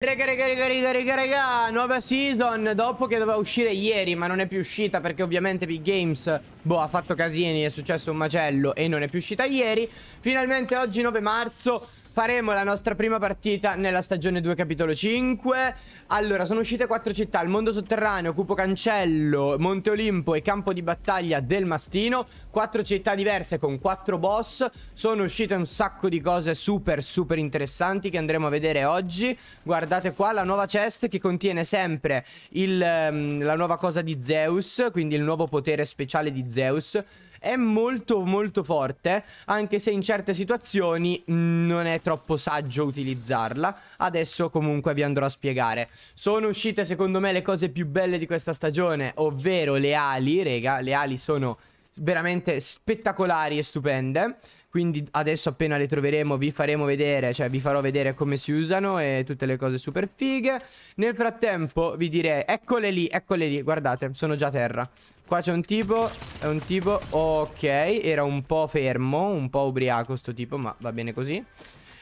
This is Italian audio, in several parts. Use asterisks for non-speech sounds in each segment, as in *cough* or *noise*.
Raga, raga, raga, raga, raga, raga, nuova season dopo che doveva uscire ieri ma non è più uscita perché ovviamente Big Games, boh, ha fatto casini, è successo un macello e non è più uscita ieri. Finalmente oggi 9 marzo faremo la nostra prima partita nella stagione 2 capitolo 5 Allora sono uscite 4 città Il mondo sotterraneo, Cupo Cancello, Monte Olimpo e Campo di battaglia del Mastino 4 città diverse con 4 boss Sono uscite un sacco di cose super super interessanti che andremo a vedere oggi Guardate qua la nuova chest che contiene sempre il, ehm, la nuova cosa di Zeus Quindi il nuovo potere speciale di Zeus è molto molto forte, anche se in certe situazioni non è troppo saggio utilizzarla. Adesso comunque vi andrò a spiegare. Sono uscite secondo me le cose più belle di questa stagione, ovvero le ali, rega, le ali sono veramente spettacolari e stupende quindi adesso appena le troveremo vi faremo vedere, cioè vi farò vedere come si usano e tutte le cose super fighe. Nel frattempo vi direi, eccole lì, eccole lì, guardate, sono già a terra. Qua c'è un tipo, è un tipo, ok, era un po' fermo, un po' ubriaco sto tipo, ma va bene così.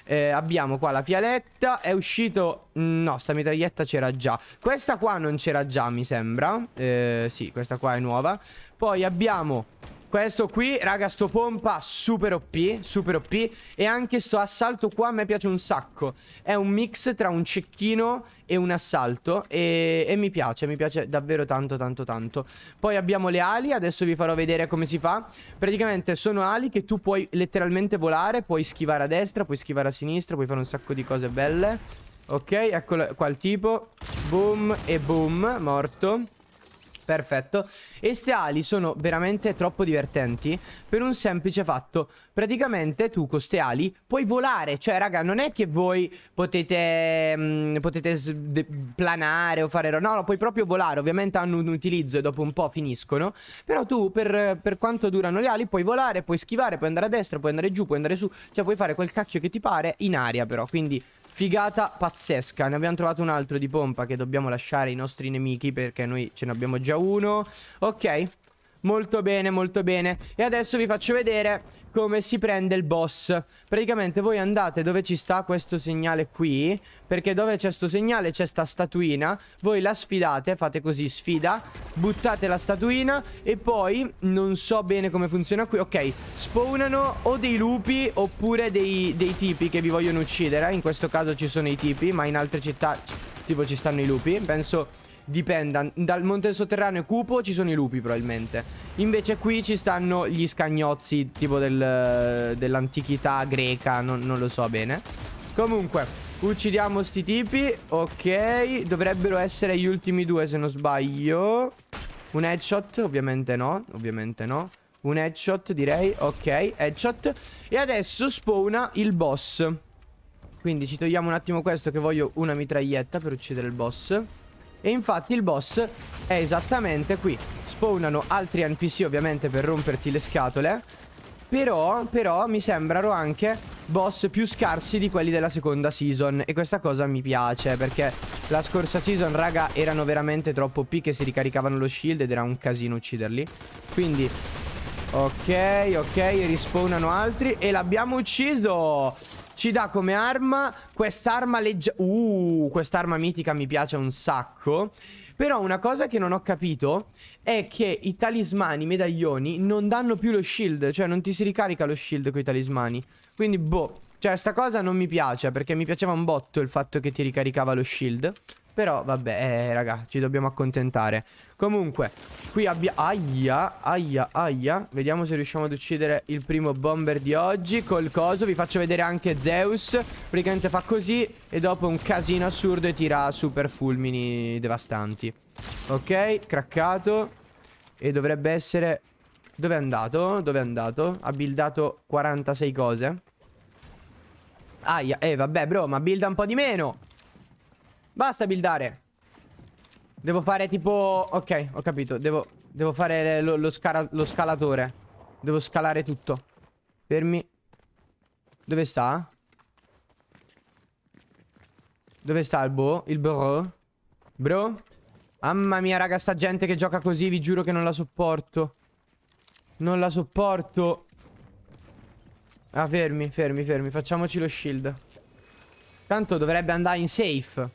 Eh, abbiamo qua la fialetta È uscito... Mm, no, sta mitraglietta c'era già Questa qua non c'era già, mi sembra eh, Sì, questa qua è nuova Poi abbiamo questo qui, raga, sto pompa super OP, super OP E anche sto assalto qua a me piace un sacco È un mix tra un cecchino e un assalto e, e mi piace, mi piace davvero tanto tanto tanto Poi abbiamo le ali, adesso vi farò vedere come si fa Praticamente sono ali che tu puoi letteralmente volare Puoi schivare a destra, puoi schivare a sinistra, puoi fare un sacco di cose belle Ok, eccolo qua il tipo Boom e boom, morto Perfetto. E ste ali sono veramente troppo divertenti per un semplice fatto. Praticamente tu con queste ali puoi volare. Cioè, raga, non è che voi potete, mh, mm, potete planare o fare... No, no, puoi proprio volare. Ovviamente hanno un utilizzo e dopo un po' finiscono. Però tu, per, per quanto durano le ali, puoi volare, puoi schivare, puoi andare a destra, puoi andare giù, puoi andare su. Cioè, puoi fare quel cacchio che ti pare in aria però. Quindi Figata pazzesca. Ne abbiamo trovato un altro di pompa che dobbiamo lasciare ai nostri nemici perché noi ce ne abbiamo già uno. Ok, Molto bene, molto bene. E adesso vi faccio vedere come si prende il boss. Praticamente voi andate dove ci sta questo segnale qui, perché dove c'è questo segnale c'è sta statuina, voi la sfidate, fate così, sfida, buttate la statuina e poi, non so bene come funziona qui, ok, spawnano o dei lupi oppure dei, dei tipi che vi vogliono uccidere, in questo caso ci sono i tipi, ma in altre città tipo ci stanno i lupi, penso dipenda dal monte sotterraneo cupo ci sono i lupi probabilmente invece qui ci stanno gli scagnozzi tipo del, dell'antichità greca non, non lo so bene comunque Uccidiamo sti tipi Ok Dovrebbero essere gli ultimi due se non sbaglio Un headshot Ovviamente no Ovviamente no Un headshot direi Ok Headshot E adesso spawna il boss Quindi ci togliamo un attimo questo Che voglio una mitraglietta per uccidere il boss e infatti il boss è esattamente qui Spawnano altri NPC ovviamente per romperti le scatole però, però mi sembrano anche boss più scarsi di quelli della seconda season E questa cosa mi piace perché la scorsa season raga erano veramente troppo P che si ricaricavano lo shield ed era un casino ucciderli Quindi Ok, ok, rispawnano altri e l'abbiamo ucciso. Ci dà come arma quest'arma legge... Uh, quest'arma mitica mi piace un sacco. Però una cosa che non ho capito è che i talismani, i medaglioni, non danno più lo shield. Cioè non ti si ricarica lo shield con i talismani. Quindi, boh, cioè, sta cosa non mi piace, perché mi piaceva un botto il fatto che ti ricaricava lo shield. Però, vabbè, eh, raga, ci dobbiamo accontentare. Comunque, qui abbiamo... Aia, aia, aia. Vediamo se riusciamo ad uccidere il primo bomber di oggi col coso. Vi faccio vedere anche Zeus. Praticamente fa così e dopo un casino assurdo e tira super fulmini devastanti. Ok, craccato. E dovrebbe essere... Dove è andato? Dove è andato? Ha buildato 46 cose. Aia, eh vabbè bro, ma builda un po' di meno Basta buildare Devo fare tipo... Ok, ho capito Devo, devo fare lo, lo, scara... lo scalatore Devo scalare tutto Fermi Dove sta? Dove sta il bo? Il bro? Bro? Mamma mia raga, sta gente che gioca così Vi giuro che non la sopporto Non la sopporto Ah, fermi, fermi, fermi. Facciamoci lo shield. Tanto dovrebbe andare in safe. Va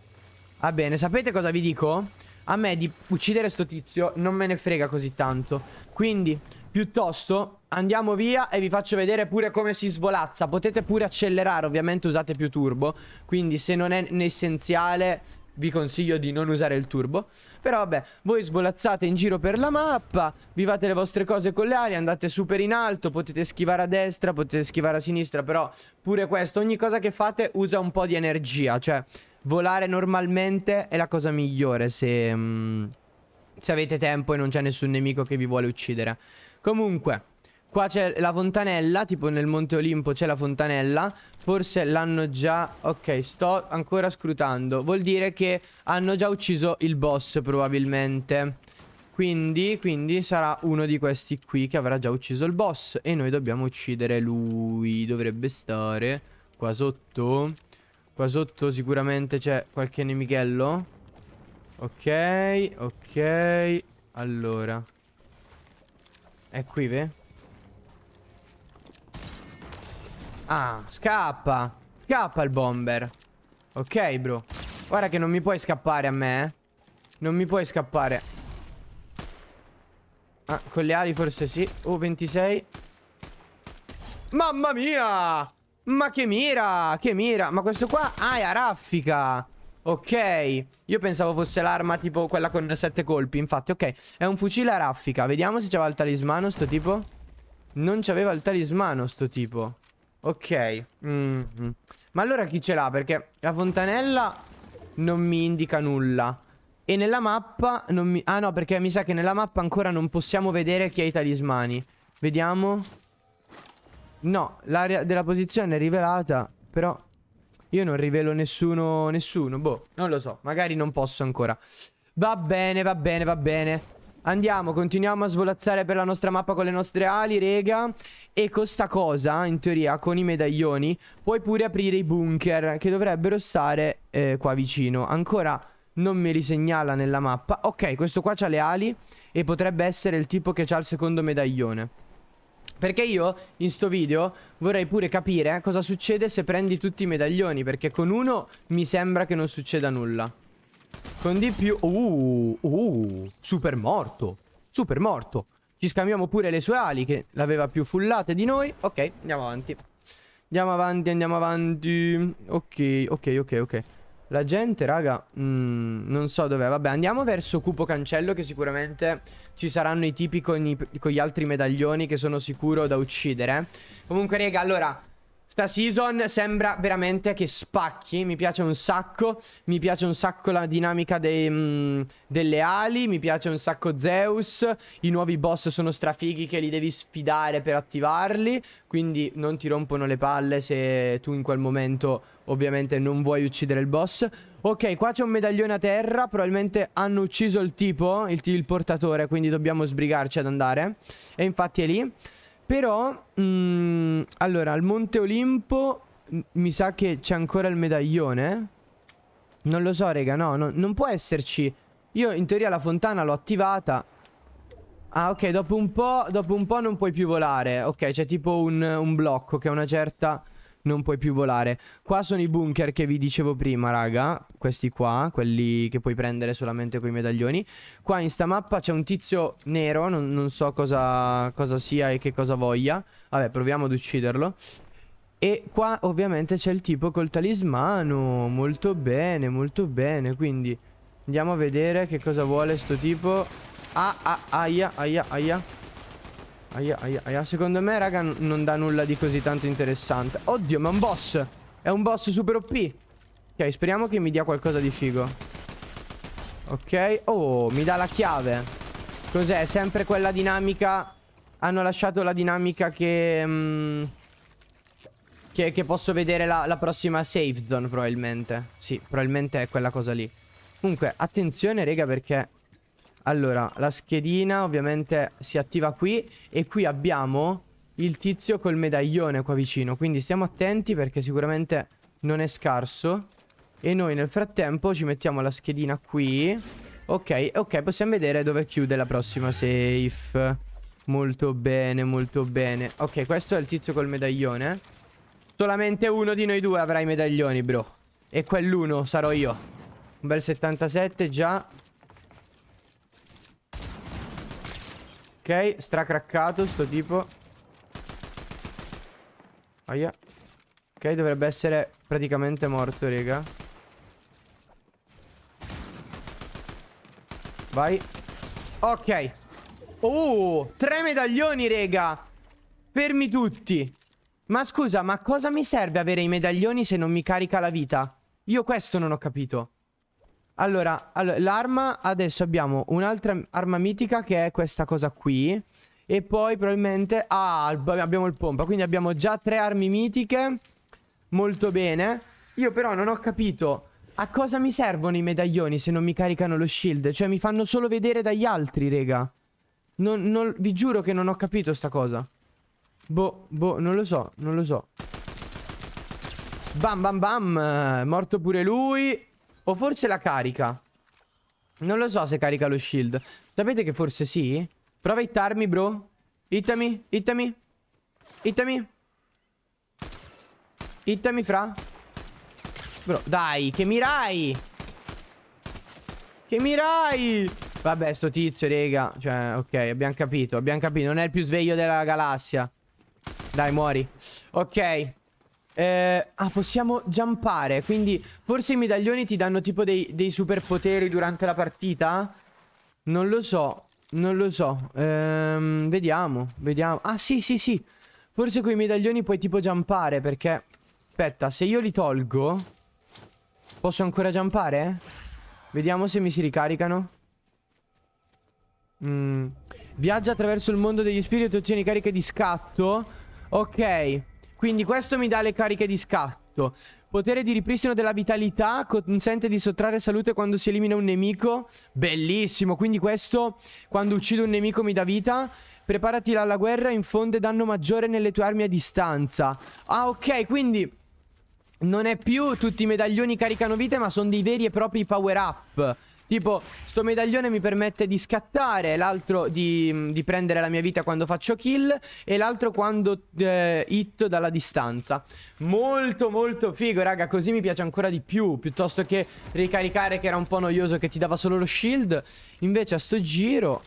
ah, bene, sapete cosa vi dico? A me di uccidere sto tizio non me ne frega così tanto. Quindi, piuttosto, andiamo via e vi faccio vedere pure come si svolazza. Potete pure accelerare, ovviamente usate più turbo. Quindi, se non è essenziale, vi consiglio di non usare il turbo. Però vabbè, voi svolazzate in giro per la mappa, vi fate le vostre cose con le ali, andate super in alto, potete schivare a destra, potete schivare a sinistra, però pure questo, ogni cosa che fate usa un po' di energia, cioè volare normalmente è la cosa migliore se, mm, se avete tempo e non c'è nessun nemico che vi vuole uccidere. Comunque... Qua c'è la fontanella, tipo nel Monte Olimpo c'è la fontanella. Forse l'hanno già... Ok, sto ancora scrutando. Vuol dire che hanno già ucciso il boss probabilmente. Quindi, quindi sarà uno di questi qui che avrà già ucciso il boss. E noi dobbiamo uccidere lui. Dovrebbe stare qua sotto. Qua sotto sicuramente c'è qualche nemichello. Ok, ok. Allora. È qui, vero? Ah, scappa. Scappa il bomber. Ok, bro. Guarda che non mi puoi scappare a me, eh. Non mi puoi scappare. Ah, con le ali forse sì. Oh, 26. Mamma mia! Ma che mira! Che mira! Ma questo qua... Ah, è a raffica! Ok, io pensavo fosse l'arma tipo quella con 7 colpi, infatti, ok. È un fucile a raffica. Vediamo se c'aveva il talismano sto tipo. Non c'aveva il talismano sto tipo. Ok. Mm -hmm. Ma allora chi ce l'ha? Perché la fontanella non mi indica nulla. E nella mappa non mi... Ah no, perché mi sa che nella mappa ancora non possiamo vedere chi ha i talismani. Vediamo. No, l'area della posizione è rivelata, però io non rivelo nessuno, nessuno, boh, non lo so, magari non posso ancora. Va bene, va bene, va bene. Andiamo, continuiamo a svolazzare per la nostra mappa con le nostre ali, rega. E con sta cosa, in teoria, con i medaglioni, puoi pure aprire i bunker che dovrebbero stare eh, qua vicino. Ancora non me li segnala nella mappa. Ok, questo qua ha le ali e potrebbe essere il tipo che ha il secondo medaglione. Perché io, in sto video, vorrei pure capire cosa succede se prendi tutti i medaglioni, perché con uno mi sembra che non succeda nulla. Con di più... Uh, uh, super morto. Super morto. Ci scambiamo pure le sue ali che l'aveva più fullate di noi. Ok, andiamo avanti. Andiamo avanti, andiamo avanti. Ok, ok, ok, ok. La gente, raga, mh, mm, non so dov'è. Vabbè, andiamo verso Cupo Cancello che sicuramente ci saranno i tipi con, i, con gli altri medaglioni che sono sicuro da uccidere. Eh. Comunque, raga, allora... Sta season sembra veramente che spacchi, mi piace un sacco, mi piace un sacco la dinamica dei, mh, mm, delle ali, mi piace un sacco Zeus, i nuovi boss sono strafighi che li devi sfidare per attivarli, quindi non ti rompono le palle se tu in quel momento ovviamente non vuoi uccidere il boss. Ok, qua c'è un medaglione a terra, probabilmente hanno ucciso il tipo, il, il portatore, quindi dobbiamo sbrigarci ad andare, e infatti è lì. Però, mh, mm, allora, al Monte Olimpo mi sa che c'è ancora il medaglione. Non lo so, rega, no, no, non può esserci. Io in teoria la fontana l'ho attivata. Ah, ok, dopo un po', dopo un po' non puoi più volare. Ok, c'è tipo un, un blocco che è una certa non puoi più volare. Qua sono i bunker che vi dicevo prima, raga. Questi qua, quelli che puoi prendere solamente con i medaglioni. Qua in sta mappa c'è un tizio nero, non, non so cosa, cosa sia e che cosa voglia. Vabbè, proviamo ad ucciderlo. E qua ovviamente c'è il tipo col talismano. Molto bene, molto bene. Quindi andiamo a vedere che cosa vuole sto tipo. Ah, ah, aia, aia, aia. Aia, aia, aia. Secondo me, raga, non dà nulla di così tanto interessante. Oddio, ma è un boss. È un boss super OP. Ok, speriamo che mi dia qualcosa di figo. Ok. Oh, mi dà la chiave. Cos'è? Sempre quella dinamica... Hanno lasciato la dinamica che... Mm, che, che, posso vedere la, la prossima safe zone, probabilmente. Sì, probabilmente è quella cosa lì. Comunque, attenzione, raga, perché... Allora, la schedina ovviamente si attiva qui e qui abbiamo il tizio col medaglione qua vicino, quindi stiamo attenti perché sicuramente non è scarso. E noi nel frattempo ci mettiamo la schedina qui. Ok, ok, possiamo vedere dove chiude la prossima safe. Molto bene, molto bene. Ok, questo è il tizio col medaglione. Solamente uno di noi due avrà i medaglioni, bro. E quell'uno sarò io. Un bel 77 già. Ok, stracraccato sto tipo. Aia. Ok, dovrebbe essere praticamente morto, raga. Vai. Ok. Oh, tre medaglioni, raga. Fermi tutti. Ma scusa, ma cosa mi serve avere i medaglioni se non mi carica la vita? Io questo non ho capito. Allora, l'arma adesso abbiamo un'altra arma mitica che è questa cosa qui. E poi probabilmente... Ah, abbiamo il pompa. Quindi abbiamo già tre armi mitiche. Molto bene. Io però non ho capito a cosa mi servono i medaglioni se non mi caricano lo shield. Cioè mi fanno solo vedere dagli altri, raga. Non, non, vi giuro che non ho capito sta cosa. Boh, boh, non lo so, non lo so. Bam, bam, bam. Eh, morto pure lui. O forse la carica. Non lo so se carica lo shield. Sapete che forse sì? Prova a hittarmi, bro. Hittami, hittami. Hittami. Hittami, fra. Bro, dai, che mirai. Che mirai. Vabbè, sto tizio, rega Cioè, ok, abbiamo capito, abbiamo capito. Non è il più sveglio della galassia. Dai, muori. Ok. Eh, ah, possiamo jumpare. Quindi forse i medaglioni ti danno tipo dei, dei superpoteri durante la partita? Non lo so. Non lo so. Ehm, vediamo, vediamo. Ah, sì, sì, sì. Forse con i medaglioni puoi tipo jumpare perché... Aspetta, se io li tolgo... Posso ancora jumpare? Vediamo se mi si ricaricano. Mm. Viaggia attraverso il mondo degli spiriti e ottieni cariche di scatto. Ok. Quindi questo mi dà le cariche di scatto. Potere di ripristino della vitalità consente di sottrarre salute quando si elimina un nemico. Bellissimo. Quindi questo, quando uccido un nemico, mi dà vita. Preparati alla guerra, infonde danno maggiore nelle tue armi a distanza. Ah, ok, quindi... Non è più tutti i medaglioni caricano vite, ma sono dei veri e propri power-up. Tipo, sto medaglione mi permette di scattare, l'altro di, di, prendere la mia vita quando faccio kill e l'altro quando eh, hit dalla distanza. Molto molto figo, raga, così mi piace ancora di più, piuttosto che ricaricare che era un po' noioso che ti dava solo lo shield. Invece a sto giro,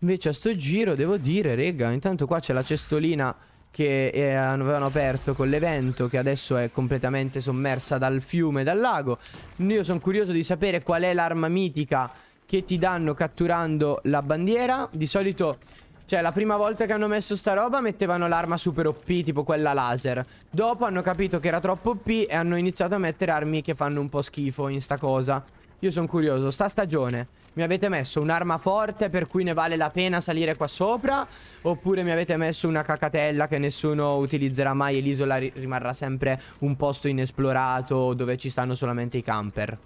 invece a sto giro devo dire, raga, intanto qua c'è la cestolina che eh, avevano aperto con l'evento che adesso è completamente sommersa dal fiume e dal lago. Io sono curioso di sapere qual è l'arma mitica che ti danno catturando la bandiera. Di solito, cioè la prima volta che hanno messo sta roba mettevano l'arma super OP, tipo quella laser. Dopo hanno capito che era troppo OP e hanno iniziato a mettere armi che fanno un po' schifo in sta cosa. Io sono curioso. Sta stagione mi avete messo un'arma forte per cui ne vale la pena salire qua sopra? Oppure mi avete messo una cacatella che nessuno utilizzerà mai e l'isola ri rimarrà sempre un posto inesplorato dove ci stanno solamente i camper?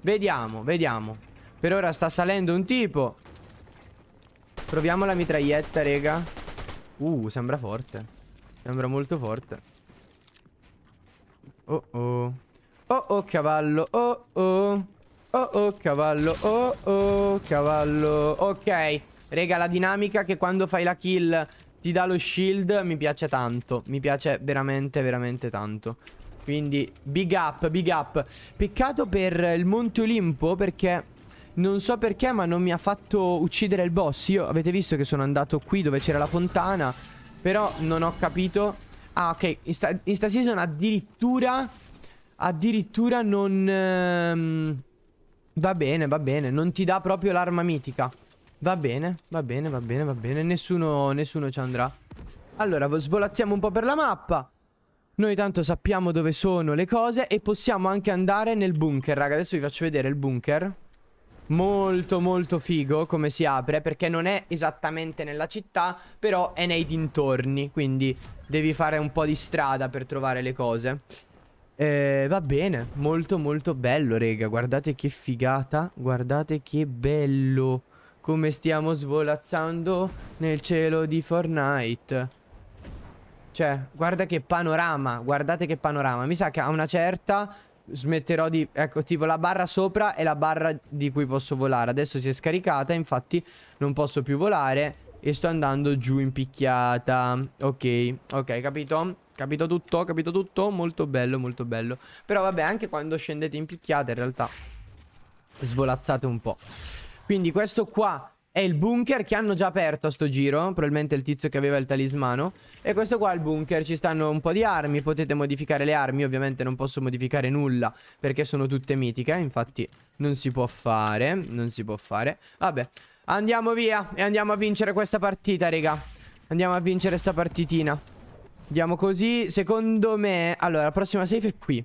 Vediamo, vediamo. Per ora sta salendo un tipo. Proviamo la mitraglietta, rega. Uh, sembra forte. Sembra molto forte. Oh oh. Oh oh, cavallo. Oh oh. Oh oh cavallo, oh oh cavallo Ok, rega la dinamica che quando fai la kill ti dà lo shield mi piace tanto Mi piace veramente veramente tanto Quindi big up, big up Peccato per il Monte Olimpo perché non so perché ma non mi ha fatto uccidere il boss Io avete visto che sono andato qui dove c'era la fontana Però non ho capito Ah ok In sta, in sta season addirittura Addirittura non... Ehm... Va bene, va bene. Non ti dà proprio l'arma mitica. Va bene, va bene, va bene, va bene. Nessuno, nessuno ci andrà. Allora, svolazziamo un po' per la mappa. Noi tanto sappiamo dove sono le cose e possiamo anche andare nel bunker, raga. Adesso vi faccio vedere il bunker. Molto molto figo come si apre perché non è esattamente nella città, però è nei dintorni, quindi devi fare un po' di strada per trovare le cose. Eh, va bene, molto molto bello, rega. Guardate che figata, guardate che bello. Come stiamo svolazzando nel cielo di Fortnite. Cioè, guarda che panorama, guardate che panorama. Mi sa che a una certa smetterò di... Ecco, tipo la barra sopra è la barra di cui posso volare. Adesso si è scaricata, infatti non posso più volare e sto andando giù in picchiata. Ok, ok, capito? Capito tutto, capito tutto, molto bello, molto bello. Però vabbè, anche quando scendete in picchiata in realtà svolazzate un po'. Quindi questo qua è il bunker che hanno già aperto a sto giro, probabilmente il tizio che aveva il talismano. E questo qua è il bunker, ci stanno un po' di armi, potete modificare le armi, ovviamente non posso modificare nulla perché sono tutte mitiche, eh, infatti non si può fare, non si può fare. Vabbè, andiamo via e andiamo a vincere questa partita, raga. Andiamo a vincere sta partitina. Andiamo così. Secondo me... Allora, la prossima safe è qui.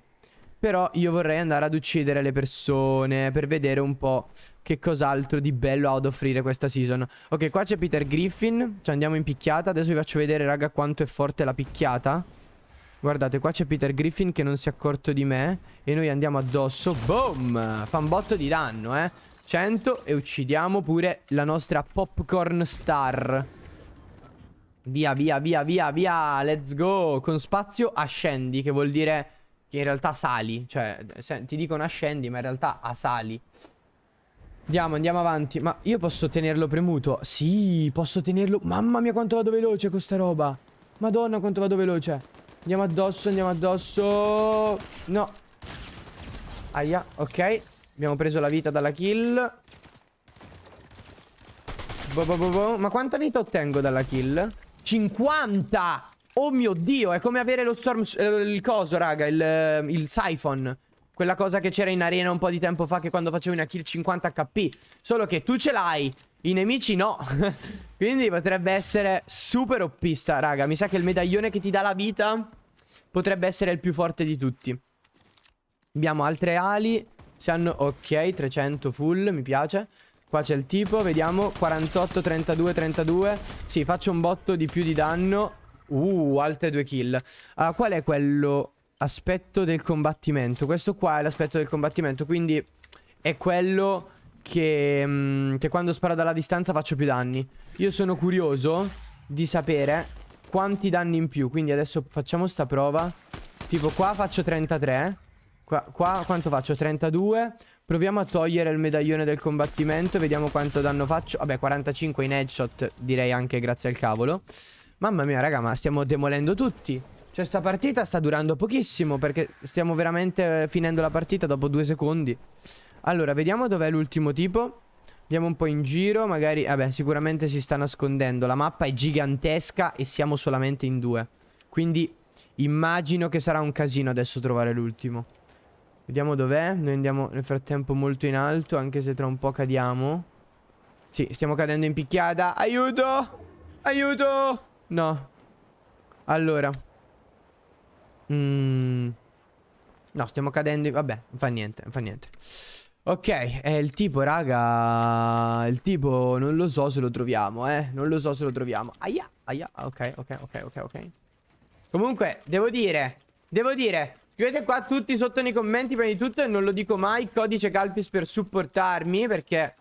Però io vorrei andare ad uccidere le persone per vedere un po' che cos'altro di bello ha ad offrire questa season. Ok, qua c'è Peter Griffin. Ci andiamo in picchiata. Adesso vi faccio vedere, raga, quanto è forte la picchiata. Guardate, qua c'è Peter Griffin che non si è accorto di me. E noi andiamo addosso. Boom! Fa un botto di danno, eh. 100 e uccidiamo pure la nostra popcorn star. Via, via, via, via, via. Let's go. Con spazio ascendi, che vuol dire che in realtà sali. Cioè, se, ti dicono ascendi, ma in realtà asali. Andiamo, andiamo avanti. Ma io posso tenerlo premuto? Sì, posso tenerlo. Mamma mia, quanto vado veloce con questa roba. Madonna, quanto vado veloce. Andiamo addosso, andiamo addosso. No. Aia, ok. Abbiamo preso la vita dalla kill. Bo bo bo ma quanta vita ottengo dalla kill? 50! Oh mio Dio, è come avere lo storm... Eh, il coso, raga, il, eh, il siphon. Quella cosa che c'era in arena un po' di tempo fa che quando facevi una kill 50 HP. Solo che tu ce l'hai, i nemici no. *laughs* Quindi potrebbe essere super oppista, raga. Mi sa che il medaglione che ti dà la vita potrebbe essere il più forte di tutti. Abbiamo altre ali. Se hanno... Ok, 300 full, mi piace. Qua c'è il tipo, vediamo 48, 32, 32 Sì, faccio un botto di più di danno Uh, altre due kill Allora, qual è quello aspetto del combattimento? Questo qua è l'aspetto del combattimento Quindi è quello che, mh, mm, che quando sparo dalla distanza faccio più danni Io sono curioso di sapere quanti danni in più Quindi adesso facciamo sta prova Tipo qua faccio 33 Qua, qua quanto faccio? 32 Proviamo a togliere il medaglione del combattimento Vediamo quanto danno faccio Vabbè 45 in headshot direi anche grazie al cavolo Mamma mia raga ma stiamo demolendo tutti Cioè sta partita sta durando pochissimo Perché stiamo veramente eh, finendo la partita dopo due secondi Allora vediamo dov'è l'ultimo tipo Andiamo un po' in giro Magari vabbè sicuramente si sta nascondendo La mappa è gigantesca e siamo solamente in due Quindi immagino che sarà un casino adesso trovare l'ultimo Vediamo dov'è. Noi andiamo nel frattempo molto in alto, anche se tra un po' cadiamo. Sì, stiamo cadendo in picchiata. Aiuto! Aiuto! No. Allora. Mm. No, stiamo cadendo. In... Vabbè, non fa niente, non fa niente. Ok, è eh, il tipo, raga. Il tipo, non lo so se lo troviamo, eh. Non lo so se lo troviamo. Aia, aia. Ok, ok, ok, ok, ok. Comunque, devo dire. Devo dire. Scrivete qua tutti sotto nei commenti, prima di tutto, e non lo dico mai, codice Calpis per supportarmi, perché...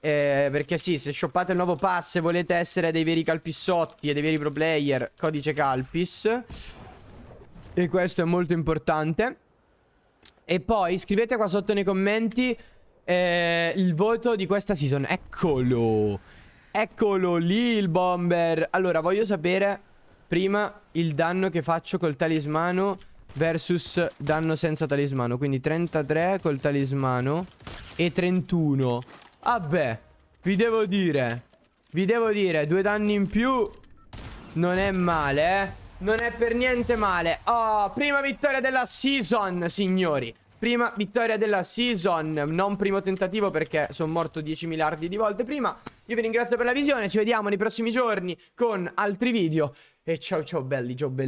Eh, perché sì, se shoppate il nuovo pass e volete essere dei veri calpissotti e dei veri pro player, codice Calpis. E questo è molto importante. E poi scrivete qua sotto nei commenti eh, il voto di questa season. Eccolo! Eccolo lì il bomber! Allora, voglio sapere prima il danno che faccio col talismano versus danno senza talismano. Quindi 33 col talismano e 31. Vabbè, ah vi devo dire, vi devo dire, due danni in più non è male, eh. Non è per niente male. Oh, prima vittoria della season, signori. Prima vittoria della season, non primo tentativo perché sono morto 10 miliardi di volte prima. Io vi ringrazio per la visione, ci vediamo nei prossimi giorni con altri video. E ciao ciao belli, ciao belli.